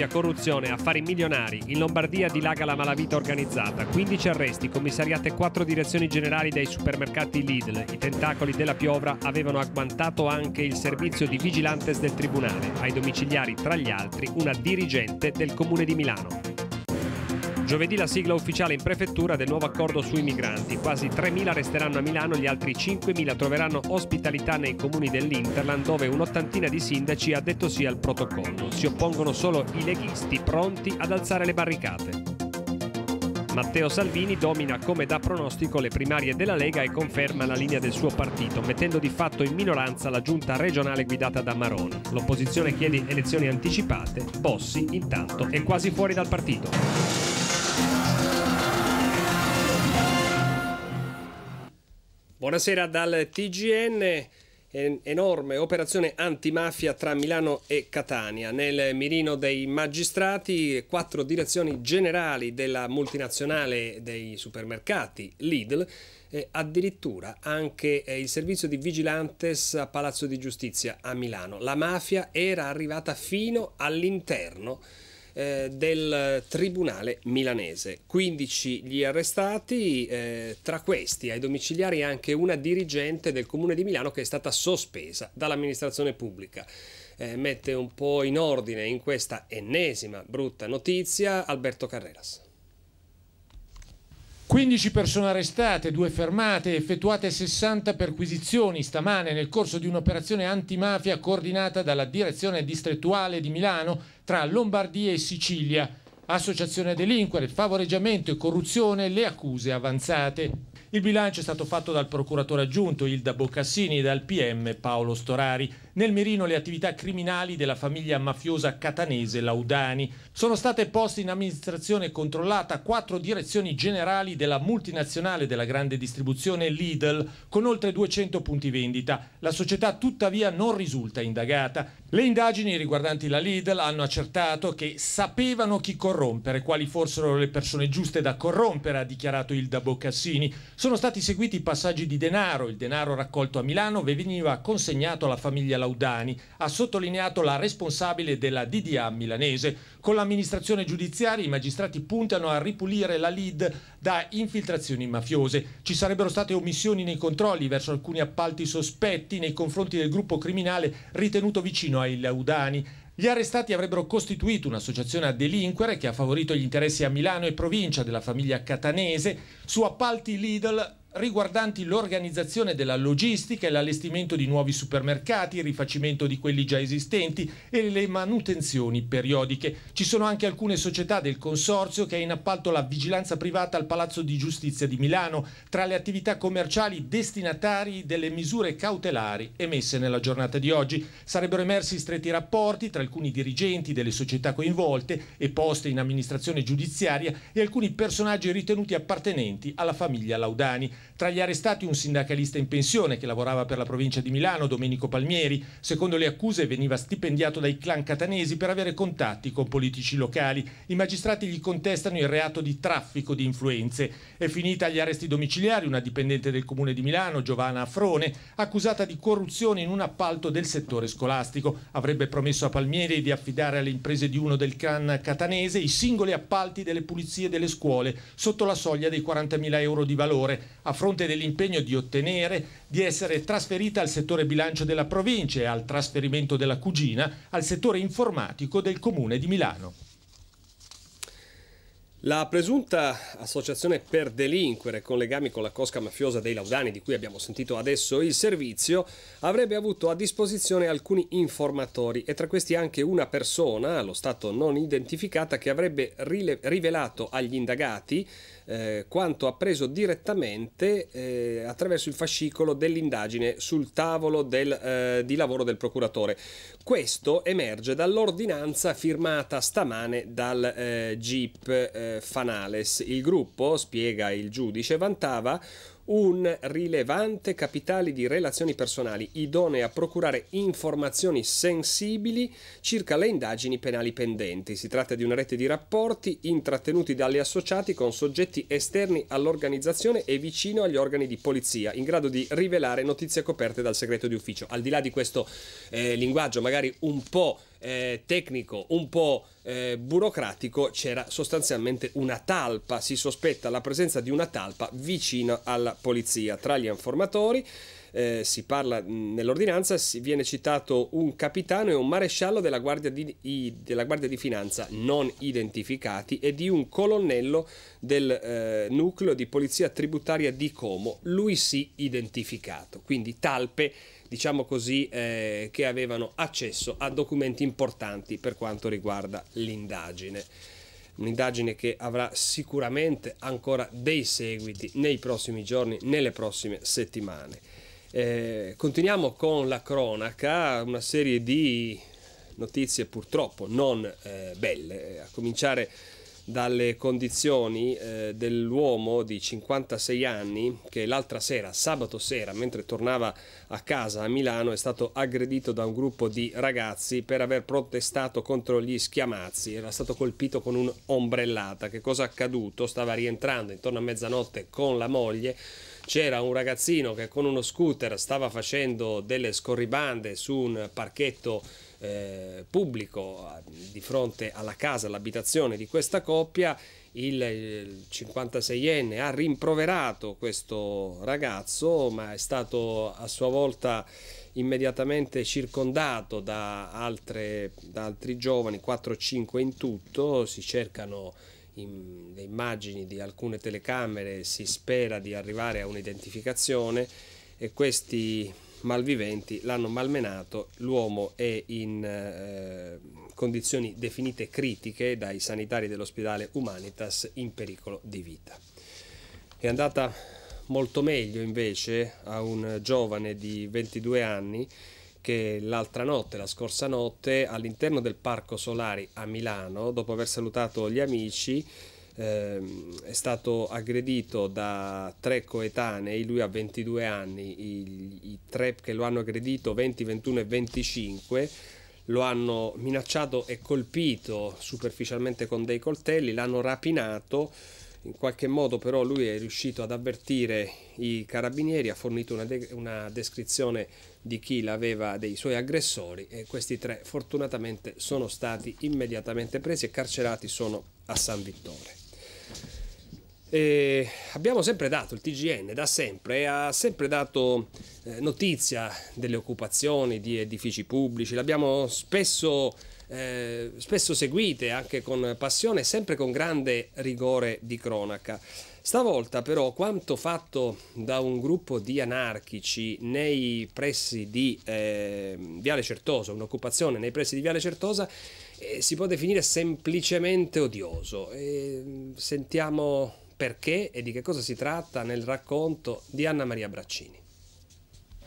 mafia, corruzione, affari milionari. In Lombardia dilaga la malavita organizzata. 15 arresti, commissariate 4 direzioni generali dei supermercati Lidl. I tentacoli della piovra avevano agguantato anche il servizio di vigilantes del tribunale. Ai domiciliari, tra gli altri, una dirigente del comune di Milano. Giovedì la sigla ufficiale in prefettura del nuovo accordo sui migranti. Quasi 3.000 resteranno a Milano, gli altri 5.000 troveranno ospitalità nei comuni dell'Interland dove un'ottantina di sindaci ha detto sì al protocollo. Si oppongono solo i leghisti pronti ad alzare le barricate. Matteo Salvini domina come da pronostico le primarie della Lega e conferma la linea del suo partito, mettendo di fatto in minoranza la giunta regionale guidata da Maroni. L'opposizione chiede elezioni anticipate, Bossi intanto è quasi fuori dal partito. Buonasera dal TGN. Enorme operazione antimafia tra Milano e Catania. Nel mirino dei magistrati, quattro direzioni generali della multinazionale dei supermercati Lidl addirittura anche eh, il servizio di vigilantes a Palazzo di Giustizia a Milano. La mafia era arrivata fino all'interno eh, del Tribunale milanese. 15 gli arrestati, eh, tra questi ai domiciliari anche una dirigente del Comune di Milano che è stata sospesa dall'amministrazione pubblica. Eh, mette un po' in ordine in questa ennesima brutta notizia Alberto Carreras. 15 persone arrestate, 2 fermate, effettuate 60 perquisizioni stamane nel corso di un'operazione antimafia coordinata dalla direzione distrettuale di Milano tra Lombardia e Sicilia. Associazione delinquere, favoreggiamento e corruzione, le accuse avanzate. Il bilancio è stato fatto dal procuratore aggiunto Ilda Boccassini e dal PM Paolo Storari. Nel mirino le attività criminali della famiglia mafiosa catanese Laudani. Sono state poste in amministrazione controllata quattro direzioni generali della multinazionale della grande distribuzione Lidl con oltre 200 punti vendita. La società tuttavia non risulta indagata. Le indagini riguardanti la Lidl hanno accertato che sapevano chi corrompere, quali fossero le persone giuste da corrompere, ha dichiarato Ilda Boccassini. Sono stati seguiti passaggi di denaro. Il denaro raccolto a Milano veniva consegnato alla famiglia Laudani Laudani, ha sottolineato la responsabile della DDA milanese. Con l'amministrazione giudiziaria i magistrati puntano a ripulire la lead da infiltrazioni mafiose. Ci sarebbero state omissioni nei controlli verso alcuni appalti sospetti nei confronti del gruppo criminale ritenuto vicino ai Laudani. Gli arrestati avrebbero costituito un'associazione a delinquere che ha favorito gli interessi a Milano e provincia della famiglia catanese su appalti Lidl riguardanti l'organizzazione della logistica e l'allestimento di nuovi supermercati, il rifacimento di quelli già esistenti e le manutenzioni periodiche. Ci sono anche alcune società del consorzio che ha in appalto la vigilanza privata al Palazzo di Giustizia di Milano, tra le attività commerciali destinatari delle misure cautelari emesse nella giornata di oggi. Sarebbero emersi stretti rapporti tra alcuni dirigenti delle società coinvolte e poste in amministrazione giudiziaria e alcuni personaggi ritenuti appartenenti alla famiglia Laudani. Tra gli arrestati un sindacalista in pensione che lavorava per la provincia di Milano, Domenico Palmieri. Secondo le accuse veniva stipendiato dai clan catanesi per avere contatti con politici locali. I magistrati gli contestano il reato di traffico di influenze. È finita agli arresti domiciliari una dipendente del comune di Milano, Giovanna Afrone, accusata di corruzione in un appalto del settore scolastico. Avrebbe promesso a Palmieri di affidare alle imprese di uno del clan catanese i singoli appalti delle pulizie delle scuole sotto la soglia dei 40.000 euro di valore a fronte dell'impegno di ottenere di essere trasferita al settore bilancio della provincia e al trasferimento della cugina al settore informatico del comune di Milano. La presunta associazione per delinquere con legami con la cosca mafiosa dei Laudani, di cui abbiamo sentito adesso il servizio, avrebbe avuto a disposizione alcuni informatori e tra questi anche una persona, allo stato non identificata, che avrebbe rivelato agli indagati eh, quanto appreso direttamente eh, attraverso il fascicolo dell'indagine sul tavolo del, eh, di lavoro del procuratore. Questo emerge dall'ordinanza firmata stamane dal GIP eh, eh, Fanales. Il gruppo, spiega il giudice, vantava un rilevante capitale di relazioni personali idonee a procurare informazioni sensibili circa le indagini penali pendenti. Si tratta di una rete di rapporti intrattenuti dagli associati con soggetti esterni all'organizzazione e vicino agli organi di polizia, in grado di rivelare notizie coperte dal segreto di ufficio. Al di là di questo eh, linguaggio magari un po' eh, tecnico, un po' eh, burocratico, c'era sostanzialmente una talpa, si sospetta la presenza di una talpa vicino alla polizia tra gli informatori. Eh, si parla nell'ordinanza, si viene citato un capitano e un maresciallo della Guardia di, i, della Guardia di Finanza non identificati e di un colonnello del eh, nucleo di polizia tributaria di Como, lui sì identificato, quindi talpe diciamo così, eh, che avevano accesso a documenti importanti per quanto riguarda l'indagine. Un'indagine che avrà sicuramente ancora dei seguiti nei prossimi giorni, nelle prossime settimane. Eh, continuiamo con la cronaca, una serie di notizie purtroppo non eh, belle, eh, a cominciare dalle condizioni eh, dell'uomo di 56 anni che l'altra sera, sabato sera, mentre tornava a casa a Milano, è stato aggredito da un gruppo di ragazzi per aver protestato contro gli schiamazzi. Era stato colpito con un'ombrellata. Che cosa è accaduto? Stava rientrando intorno a mezzanotte con la moglie c'era un ragazzino che con uno scooter stava facendo delle scorribande su un parchetto eh, pubblico di fronte alla casa, all'abitazione di questa coppia, il 56enne ha rimproverato questo ragazzo, ma è stato a sua volta immediatamente circondato da, altre, da altri giovani, 4-5 in tutto, si cercano in, le immagini di alcune telecamere, si spera di arrivare a un'identificazione e questi malviventi l'hanno malmenato, l'uomo è in eh, condizioni definite critiche dai sanitari dell'ospedale Humanitas in pericolo di vita. È andata molto meglio invece a un giovane di 22 anni che l'altra notte, la scorsa notte, all'interno del Parco Solari a Milano, dopo aver salutato gli amici, ehm, è stato aggredito da tre coetanei, lui ha 22 anni, i, i tre che lo hanno aggredito 20, 21 e 25 lo hanno minacciato e colpito superficialmente con dei coltelli, l'hanno rapinato, in qualche modo però lui è riuscito ad avvertire i carabinieri, ha fornito una, de una descrizione di chi l'aveva dei suoi aggressori e questi tre fortunatamente sono stati immediatamente presi e carcerati sono a San Vittore. Eh, abbiamo sempre dato, il TGN da sempre, ha sempre dato eh, notizia delle occupazioni di edifici pubblici, l'abbiamo spesso, eh, spesso seguite anche con passione, sempre con grande rigore di cronaca. Stavolta però quanto fatto da un gruppo di anarchici nei pressi di eh, Viale Certosa, un'occupazione nei pressi di Viale Certosa, eh, si può definire semplicemente odioso. Mm, sentiamo perché e di che cosa si tratta nel racconto di Anna Maria Braccini.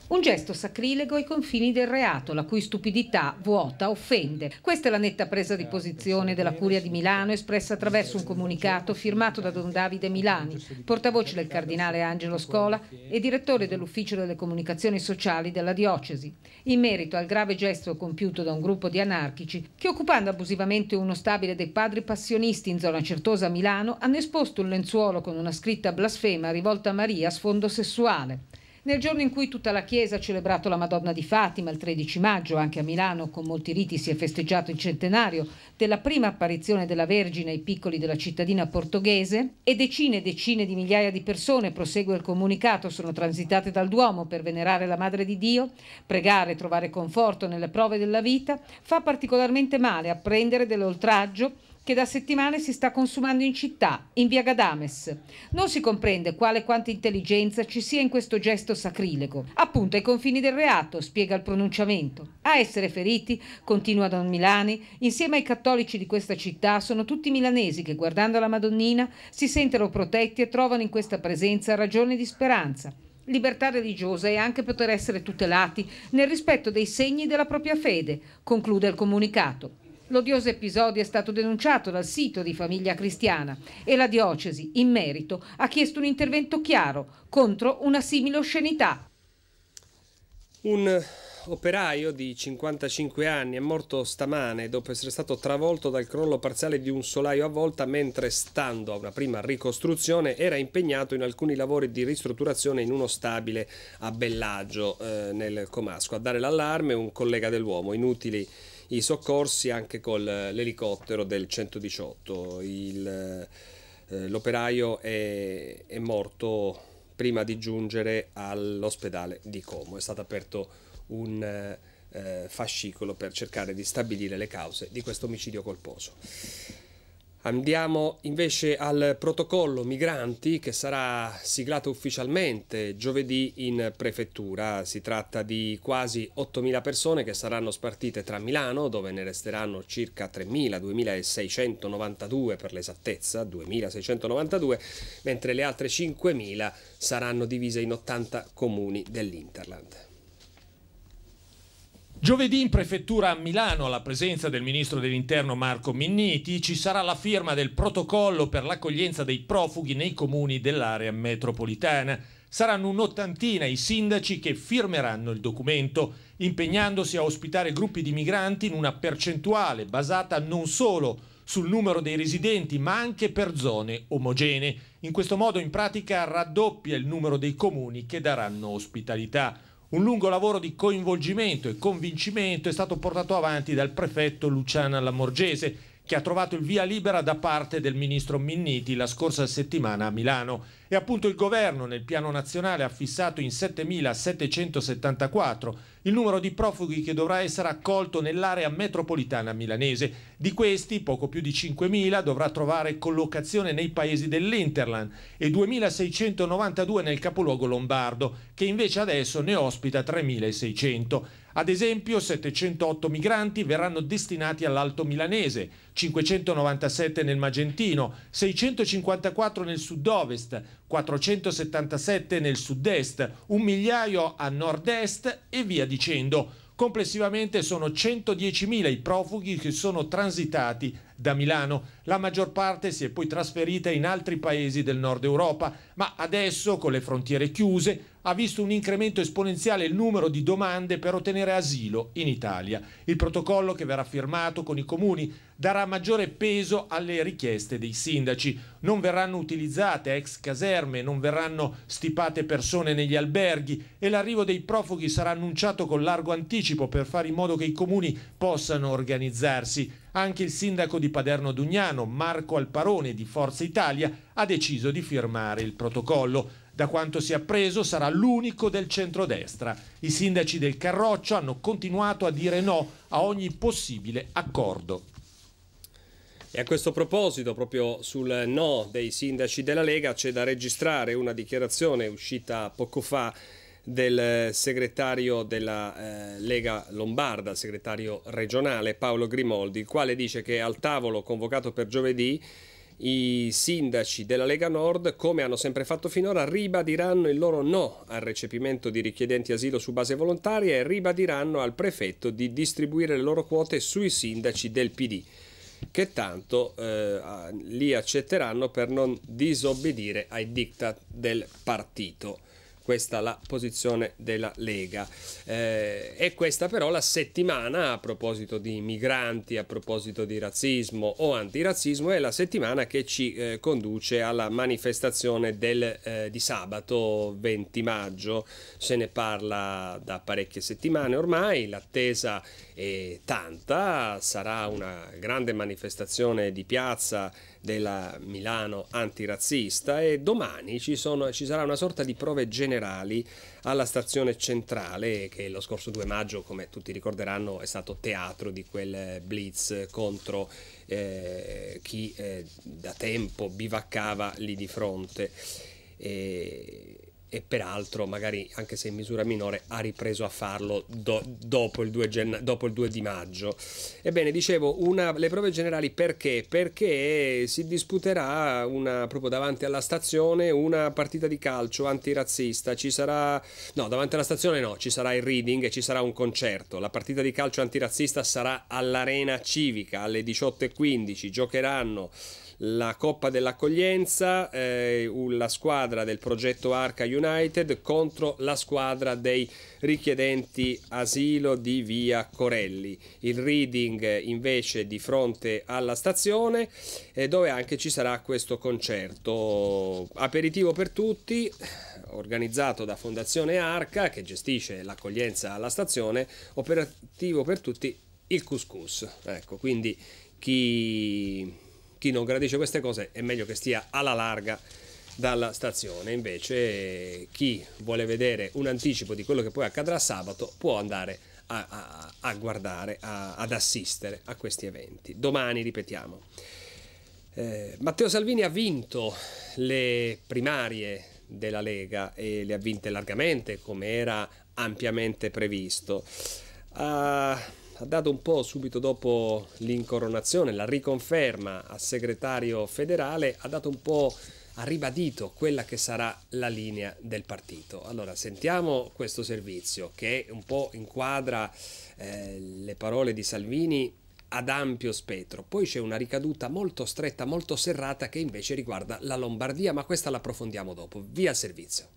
Un gesto sacrilego ai confini del reato, la cui stupidità vuota offende. Questa è la netta presa di posizione della Curia di Milano espressa attraverso un comunicato firmato da Don Davide Milani, portavoce del Cardinale Angelo Scola e direttore dell'Ufficio delle Comunicazioni Sociali della Diocesi, in merito al grave gesto compiuto da un gruppo di anarchici che, occupando abusivamente uno stabile dei padri passionisti in zona Certosa a Milano, hanno esposto un lenzuolo con una scritta blasfema rivolta a Maria a sfondo sessuale. Nel giorno in cui tutta la Chiesa ha celebrato la Madonna di Fatima, il 13 maggio, anche a Milano con molti riti si è festeggiato il centenario della prima apparizione della Vergine ai piccoli della cittadina portoghese e decine e decine di migliaia di persone, prosegue il comunicato, sono transitate dal Duomo per venerare la Madre di Dio, pregare e trovare conforto nelle prove della vita, fa particolarmente male apprendere dell'oltraggio che da settimane si sta consumando in città, in via Gadames. Non si comprende quale e quanta intelligenza ci sia in questo gesto sacrilego, appunto ai confini del reato, spiega il pronunciamento. A essere feriti, continua Don Milani, insieme ai cattolici di questa città sono tutti milanesi che guardando la Madonnina si sentono protetti e trovano in questa presenza ragione di speranza libertà religiosa e anche poter essere tutelati nel rispetto dei segni della propria fede, conclude il comunicato. L'odioso episodio è stato denunciato dal sito di Famiglia Cristiana e la diocesi, in merito, ha chiesto un intervento chiaro contro una simile oscenità. Un operaio di 55 anni è morto stamane dopo essere stato travolto dal crollo parziale di un solaio a volta mentre, stando a una prima ricostruzione, era impegnato in alcuni lavori di ristrutturazione in uno stabile a Bellagio, eh, nel Comasco. A dare l'allarme un collega dell'uomo, inutili i soccorsi anche con eh, l'elicottero del 118. Il, eh, l'operaio è, è, morto prima di giungere all'ospedale di Como. È stato aperto un eh, eh fascicolo per cercare di stabilire le cause di questo omicidio colposo. Andiamo invece al protocollo migranti che sarà siglato ufficialmente giovedì in prefettura. Si tratta di quasi 8.000 persone che saranno spartite tra Milano, dove ne resteranno circa 3.000, 2.692 per l'esattezza, 2.692, mentre le altre 5.000 saranno divise in 80 comuni dell'Interland. Giovedì in prefettura a Milano, alla presenza del ministro dell'interno Marco Minniti, ci sarà la firma del protocollo per l'accoglienza dei profughi nei comuni dell'area metropolitana. Saranno un'ottantina i sindaci che firmeranno il documento, impegnandosi a ospitare gruppi di migranti in una percentuale basata non solo sul numero dei residenti, ma anche per zone omogenee. In questo modo in pratica raddoppia il numero dei comuni che daranno ospitalità. Un lungo lavoro di coinvolgimento e convincimento è stato portato avanti dal prefetto Luciana Lamorgese, che ha trovato il via libera da parte del ministro Minniti la scorsa settimana a Milano. E appunto il governo nel piano nazionale ha fissato in 7.774 il numero di profughi che dovrà essere accolto nell'area metropolitana milanese. Di questi, poco più di 5.000 dovrà trovare collocazione nei paesi dell'Interland e 2.692 nel capoluogo lombardo, che invece adesso ne ospita 3.600. Ad esempio, 708 migranti verranno destinati all'Alto Milanese, 597 nel Magentino, 654 nel Sud-Ovest, 477 nel sud-est, un migliaio a nord-est e via dicendo. Complessivamente sono 110.000 i profughi che sono transitati da Milano. La maggior parte si è poi trasferita in altri paesi del nord Europa, ma adesso con le frontiere chiuse ha visto un incremento esponenziale il numero di domande per ottenere asilo in Italia. Il protocollo che verrà firmato con i comuni darà maggiore peso alle richieste dei sindaci. Non verranno utilizzate ex caserme, non verranno stipate persone negli alberghi e l'arrivo dei profughi sarà annunciato con largo anticipo per fare in modo che i comuni possano organizzarsi. Anche il sindaco di Paderno Dugnano, Marco Alparone di Forza Italia, ha deciso di firmare il protocollo. Da quanto si è appreso sarà l'unico del centrodestra. I sindaci del Carroccio hanno continuato a dire no a ogni possibile accordo. E a questo proposito, proprio sul no dei sindaci della Lega, c'è da registrare una dichiarazione uscita poco fa del eh, segretario della eh, Lega Lombarda, segretario regionale Paolo Grimoldi, il quale dice che al tavolo convocato per giovedì i sindaci della Lega Nord, come hanno sempre fatto finora, ribadiranno il loro no al recepimento di richiedenti asilo su base volontaria e ribadiranno al prefetto di distribuire le loro quote sui sindaci del PD, che tanto eh, li accetteranno per non disobbedire ai diktat del partito questa la posizione della Lega. Eh, è questa però la settimana, a proposito di migranti, a proposito di razzismo o antirazzismo, è la settimana che ci eh, conduce alla manifestazione del, eh, di sabato 20 maggio. Se ne parla da parecchie settimane ormai, l'attesa è tanta, sarà una grande manifestazione di piazza della Milano antirazzista e domani ci, sono, ci sarà una sorta di prove generali alla stazione centrale che lo scorso 2 maggio, come tutti ricorderanno, è stato teatro di quel blitz contro eh, chi eh, da tempo bivaccava lì di fronte. E e peraltro magari anche se in misura minore ha ripreso a farlo do, dopo, il 2 dopo il 2 di maggio. Ebbene, dicevo, una, le prove generali perché? Perché si disputerà una, proprio davanti alla stazione una partita di calcio antirazzista, ci sarà, no davanti alla stazione no, ci sarà il reading e ci sarà un concerto, la partita di calcio antirazzista sarà all'arena civica alle 18.15, giocheranno la Coppa dell'Accoglienza, eh, la squadra del progetto Arca United contro la squadra dei richiedenti asilo di via Corelli. Il reading eh, invece di fronte alla stazione eh, dove anche ci sarà questo concerto. Aperitivo per tutti, organizzato da Fondazione Arca che gestisce l'accoglienza alla stazione, operativo per tutti il couscous. Ecco, quindi chi chi non gradisce queste cose è meglio che stia alla larga dalla stazione. Invece chi vuole vedere un anticipo di quello che poi accadrà sabato può andare a, a, a guardare, a, ad assistere a questi eventi. Domani, ripetiamo. Eh, Matteo Salvini ha vinto le primarie della Lega e le ha vinte largamente come era ampiamente previsto. Uh, ha dato un po' subito dopo l'incoronazione, la riconferma al segretario federale, ha dato un po' ha ribadito quella che sarà la linea del partito. Allora sentiamo questo servizio che un po' inquadra eh, le parole di Salvini ad ampio spettro, poi c'è una ricaduta molto stretta, molto serrata che invece riguarda la Lombardia, ma questa la approfondiamo dopo. Via servizio.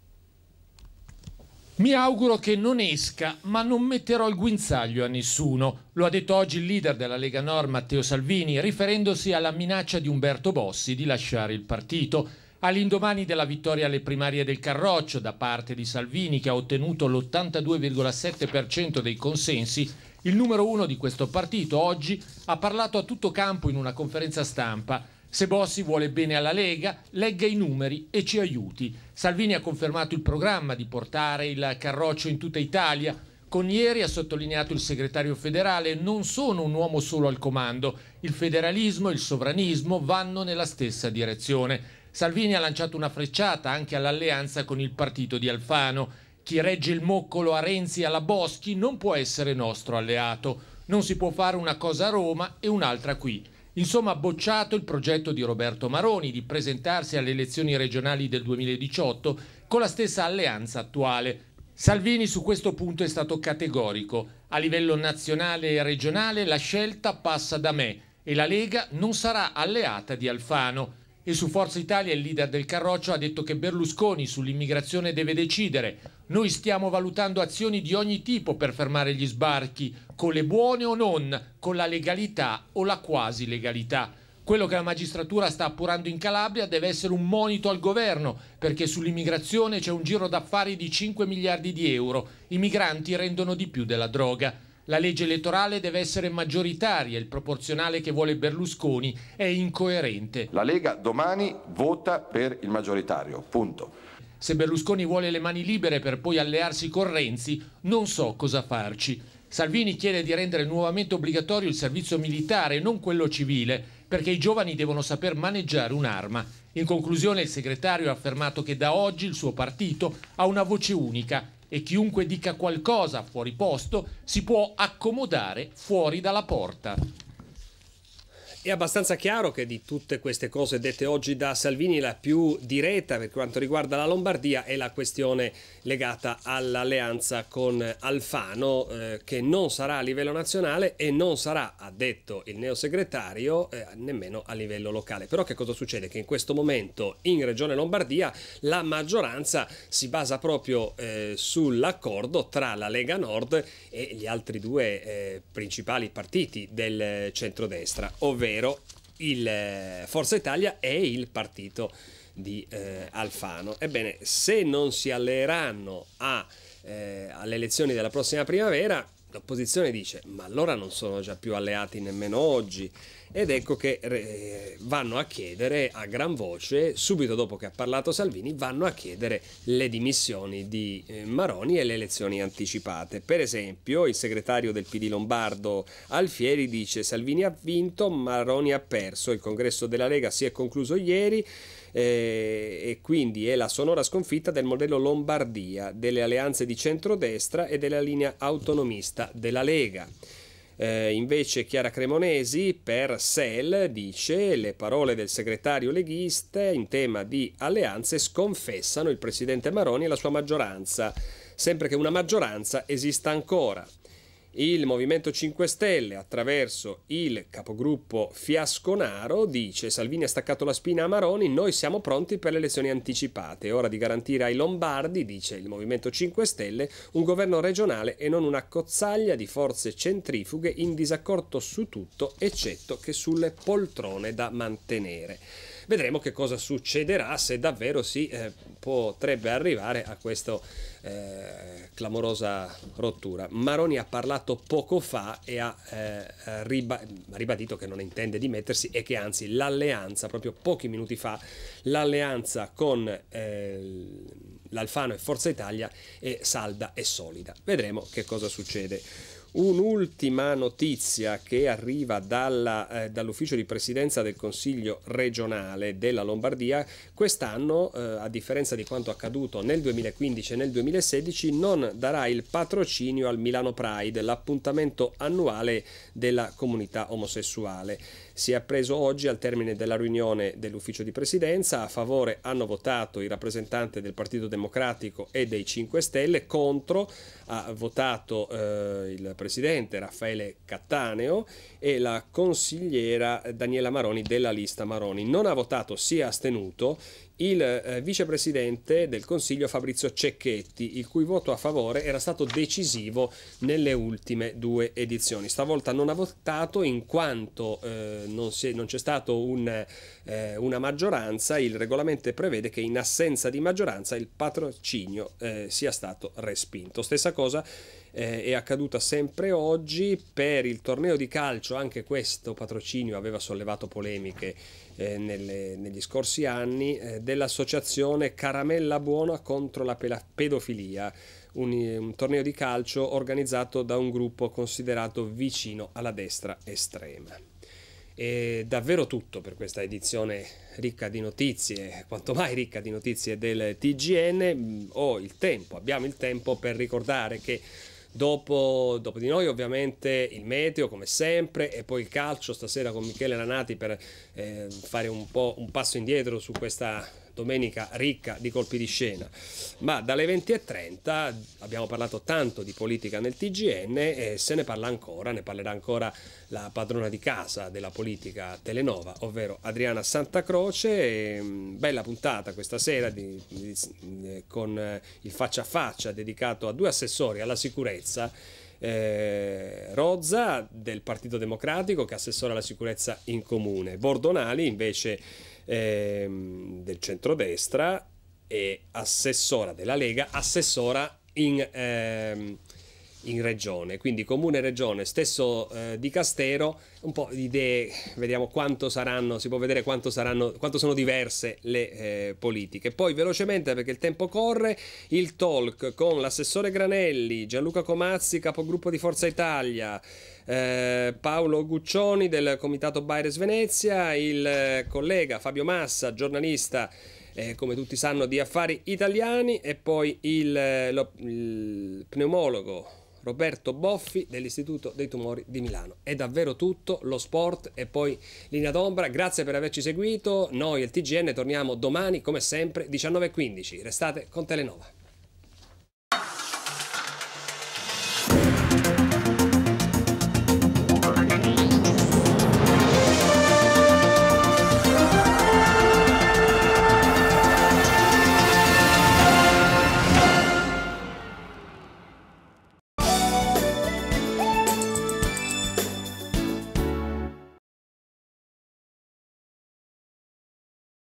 Mi auguro che non esca, ma non metterò il guinzaglio a nessuno. Lo ha detto oggi il leader della Lega Nord, Matteo Salvini, riferendosi alla minaccia di Umberto Bossi di lasciare il partito. All'indomani della vittoria alle primarie del Carroccio da parte di Salvini, che ha ottenuto l'82,7% dei consensi, il numero uno di questo partito oggi ha parlato a tutto campo in una conferenza stampa se Bossi vuole bene alla Lega, legga i numeri e ci aiuti. Salvini ha confermato il programma di portare il carroccio in tutta Italia. Con ieri ha sottolineato il segretario federale, non sono un uomo solo al comando. Il federalismo e il sovranismo vanno nella stessa direzione. Salvini ha lanciato una frecciata anche all'alleanza con il partito di Alfano. Chi regge il moccolo a Renzi e alla Boschi non può essere nostro alleato. Non si può fare una cosa a Roma e un'altra qui. Insomma, ha bocciato il progetto di Roberto Maroni di presentarsi alle elezioni regionali del 2018 con la stessa alleanza attuale. Salvini su questo punto è stato categorico. A livello nazionale e regionale la scelta passa da me e la Lega non sarà alleata di Alfano e su Forza Italia il leader del Carroccio ha detto che Berlusconi sull'immigrazione deve decidere. Noi stiamo valutando azioni di ogni tipo per fermare gli sbarchi, con le buone o non, con la legalità o la quasi legalità. Quello che la magistratura sta appurando in Calabria deve essere un monito al governo, perché sull'immigrazione c'è un giro d'affari di 5 miliardi di euro. I migranti rendono di più della droga. La legge elettorale deve essere maggioritaria, il proporzionale che vuole Berlusconi è incoerente. La Lega domani vota per il maggioritario, punto. Se Berlusconi vuole le mani libere per poi allearsi con Renzi, non so cosa farci. Salvini chiede di rendere nuovamente obbligatorio il servizio militare, non quello civile, perché i giovani devono saper maneggiare un'arma. In conclusione il segretario ha affermato che da oggi il suo partito ha una voce unica e chiunque dica qualcosa fuori posto si può accomodare fuori dalla porta. È abbastanza chiaro che di tutte queste cose dette oggi da Salvini la più diretta per quanto riguarda la Lombardia è la questione legata all'alleanza con Alfano eh, che non sarà a livello nazionale e non sarà, ha detto il neosegretario, eh, nemmeno a livello locale. Però che cosa succede? Che in questo momento in Regione Lombardia la maggioranza si basa proprio eh, sull'accordo tra la Lega Nord e gli altri due eh, principali partiti del centrodestra, ovvero ovvero il eh, Forza Italia è il partito di eh, Alfano. Ebbene, se non si alleeranno a, eh, alle elezioni della prossima primavera, l'opposizione dice ma allora non sono già più alleati nemmeno oggi, ed ecco che vanno a chiedere a gran voce, subito dopo che ha parlato Salvini, vanno a chiedere le dimissioni di eh, Maroni e le elezioni anticipate. Per esempio, il segretario del PD Lombardo Alfieri dice Salvini ha vinto, Maroni ha perso, il congresso della Lega si è concluso ieri eh, e quindi è la sonora sconfitta del modello Lombardia, delle alleanze di centrodestra e della linea autonomista della Lega. Eh, invece Chiara Cremonesi per Sel dice le parole del segretario leghista in tema di alleanze sconfessano il presidente Maroni e la sua maggioranza, sempre che una maggioranza esista ancora. Il Movimento 5 Stelle, attraverso il capogruppo Fiasconaro, dice Salvini ha staccato la spina a Maroni, noi siamo pronti per le elezioni anticipate. È ora di garantire ai Lombardi, dice il Movimento 5 Stelle, un governo regionale e non una cozzaglia di forze centrifughe in disaccordo su tutto, eccetto che sulle poltrone da mantenere. Vedremo che cosa succederà se davvero si eh, potrebbe arrivare a questa eh, clamorosa rottura. Maroni ha parlato poco fa e ha eh, riba ribadito che non intende dimettersi e che anzi l'alleanza, proprio pochi minuti fa, l'alleanza con eh, l'Alfano e Forza Italia è salda e solida. Vedremo che cosa succede. Un'ultima notizia che arriva dalla, eh, dall'ufficio di presidenza del Consiglio regionale della Lombardia, quest'anno, eh, a differenza di quanto accaduto nel 2015 e nel 2016, non darà il patrocinio al Milano Pride, l'appuntamento annuale della comunità omosessuale. Si è appreso oggi al termine della riunione dell'ufficio di presidenza, a favore hanno votato i rappresentanti del Partito Democratico e dei 5 Stelle, contro ha votato eh, il presidente Raffaele Cattaneo e la consigliera Daniela Maroni della lista Maroni. Non ha votato, si è astenuto il eh, vicepresidente del Consiglio Fabrizio Cecchetti, il cui voto a favore era stato decisivo nelle ultime due edizioni. Stavolta non ha votato in quanto eh, non, c'è stata un, eh, una maggioranza, il regolamento prevede che in assenza di maggioranza il patrocinio eh, sia stato respinto. Stessa cosa eh, è accaduta sempre oggi per il torneo di calcio, anche questo patrocinio aveva sollevato polemiche eh, nelle, negli scorsi anni eh, dell'associazione Caramella Buona contro la pedofilia, un, un torneo di calcio organizzato da un gruppo considerato vicino alla destra estrema. È davvero tutto per questa edizione ricca di notizie, quanto mai ricca di notizie del TGN. Mm, Ho oh, il tempo, abbiamo il tempo per ricordare che Dopo, dopo, di noi ovviamente il meteo come sempre e poi il calcio stasera con Michele Lanati per eh, fare un po' un passo indietro su questa domenica ricca di colpi di scena, ma dalle 20.30 abbiamo parlato tanto di politica nel TGN e se ne parla ancora, ne parlerà ancora la padrona di casa della politica Telenova, ovvero Adriana Santa Croce, ehm, bella puntata questa sera di, di, eh, con eh, il faccia a faccia dedicato a due assessori alla sicurezza. Eh, Rozza del Partito Democratico che assessora alla sicurezza in comune, Bordonali invece ehm, del centrodestra e assessora della Lega, assessora in, ehm, in regione, quindi comune e regione, stesso eh, di Castero, un po' di idee, vediamo quanto saranno, si può vedere quanto, saranno, quanto sono diverse le eh, politiche. Poi velocemente, perché il tempo corre, il talk con l'assessore Granelli, Gianluca Comazzi, capogruppo di Forza Italia, eh, Paolo Guccioni del Comitato Baires Venezia, il eh, collega Fabio Massa, giornalista eh, come tutti sanno di affari italiani e poi il, eh, lo, il pneumologo Roberto Boffi dell'Istituto dei Tumori di Milano. È davvero tutto, lo sport e poi linea d'ombra. Grazie per averci seguito. Noi e il TGN torniamo domani come sempre 19.15. Restate con Telenova.